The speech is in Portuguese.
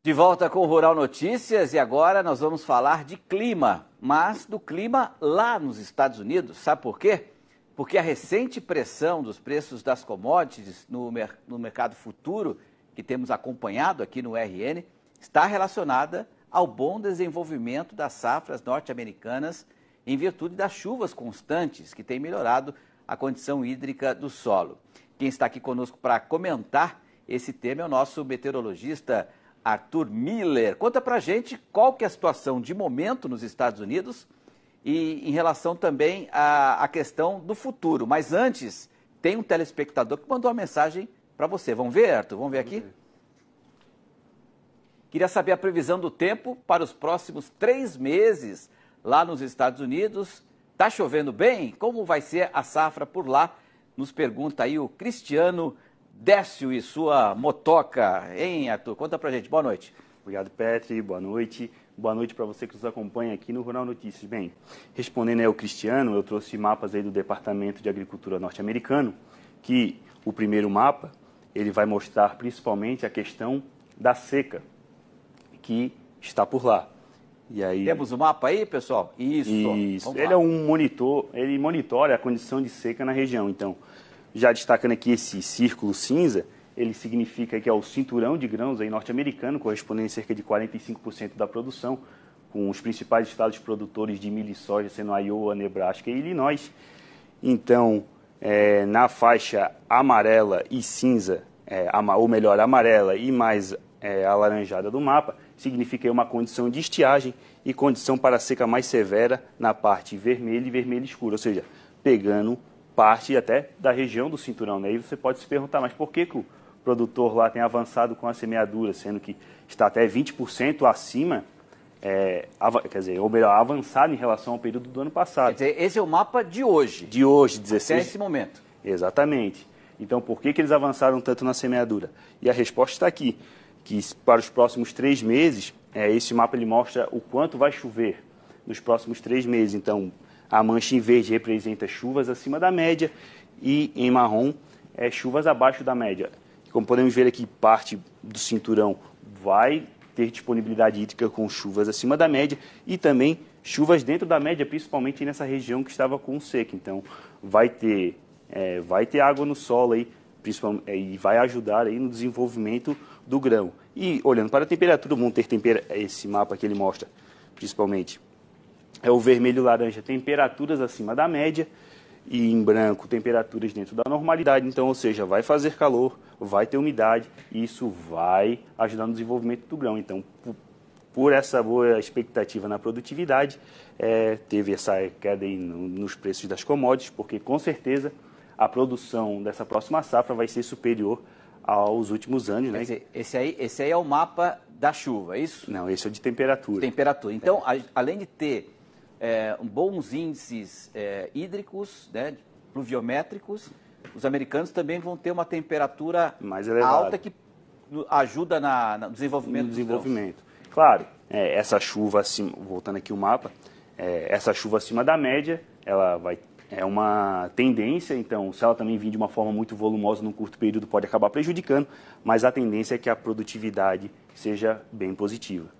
De volta com o Rural Notícias e agora nós vamos falar de clima, mas do clima lá nos Estados Unidos. Sabe por quê? Porque a recente pressão dos preços das commodities no, mer no mercado futuro, que temos acompanhado aqui no RN, está relacionada ao bom desenvolvimento das safras norte-americanas em virtude das chuvas constantes que têm melhorado a condição hídrica do solo. Quem está aqui conosco para comentar esse tema é o nosso meteorologista Arthur Miller. Conta pra gente qual que é a situação de momento nos Estados Unidos e em relação também à, à questão do futuro. Mas antes, tem um telespectador que mandou uma mensagem para você. Vamos ver, Arthur? Vamos ver aqui? Queria saber a previsão do tempo para os próximos três meses lá nos Estados Unidos. Tá chovendo bem? Como vai ser a safra por lá? Nos pergunta aí o Cristiano Décio e sua motoca, hein, Arthur? Conta pra gente. Boa noite. Obrigado, Petri. Boa noite. Boa noite para você que nos acompanha aqui no Rural Notícias. Bem, respondendo ao Cristiano, eu trouxe mapas aí do Departamento de Agricultura norte-americano, que o primeiro mapa, ele vai mostrar principalmente a questão da seca que está por lá. E aí... Temos o um mapa aí, pessoal? Isso. Isso. Ele é um monitor, ele monitora a condição de seca na região. Então, já destacando aqui esse círculo cinza, ele significa que é o cinturão de grãos norte-americano, correspondendo a cerca de 45% da produção, com os principais estados produtores de milho e soja sendo Iowa, Nebraska e Illinois. Então, é, na faixa amarela e cinza, é, ou melhor, amarela e mais é, alaranjada do mapa, significa uma condição de estiagem e condição para seca mais severa na parte vermelha e vermelho escuro, ou seja, pegando parte até da região do cinturão. Né? E você pode se perguntar, mas por que, que o produtor lá tem avançado com a semeadura, sendo que está até 20% acima é, quer dizer, ou melhor, avançado em relação ao período do ano passado. Quer dizer, esse é o mapa de hoje. De hoje, 16. Até esse momento. Exatamente. Então, por que, que eles avançaram tanto na semeadura? E a resposta está aqui, que para os próximos três meses, é, esse mapa ele mostra o quanto vai chover nos próximos três meses. Então, a mancha em verde representa chuvas acima da média e em marrom é chuvas abaixo da média. Como podemos ver aqui, parte do cinturão vai ter disponibilidade hídrica com chuvas acima da média e também chuvas dentro da média, principalmente nessa região que estava com seca. Então, vai ter, é, vai ter água no solo aí, principalmente, é, e vai ajudar aí no desenvolvimento do grão. E olhando para a temperatura, vamos ter tempera esse mapa que ele mostra, principalmente é o vermelho laranja, temperaturas acima da média, e em branco, temperaturas dentro da normalidade. Então, ou seja, vai fazer calor, vai ter umidade, e isso vai ajudar no desenvolvimento do grão. Então, por essa boa expectativa na produtividade, é, teve essa queda no, nos preços das commodities, porque com certeza a produção dessa próxima safra vai ser superior aos últimos anos. Né? Dizer, esse, aí, esse aí é o mapa da chuva, é isso? Não, esse é de temperatura. Temperatura. Então, é. a, além de ter é, bons índices é, hídricos, né, pluviométricos, os americanos também vão ter uma temperatura Mais alta que ajuda na, no desenvolvimento. No desenvolvimento. Claro, é, essa chuva acima, voltando aqui o mapa, é, essa chuva acima da média, ela vai é uma tendência, então se ela também vir de uma forma muito volumosa num curto período pode acabar prejudicando, mas a tendência é que a produtividade seja bem positiva.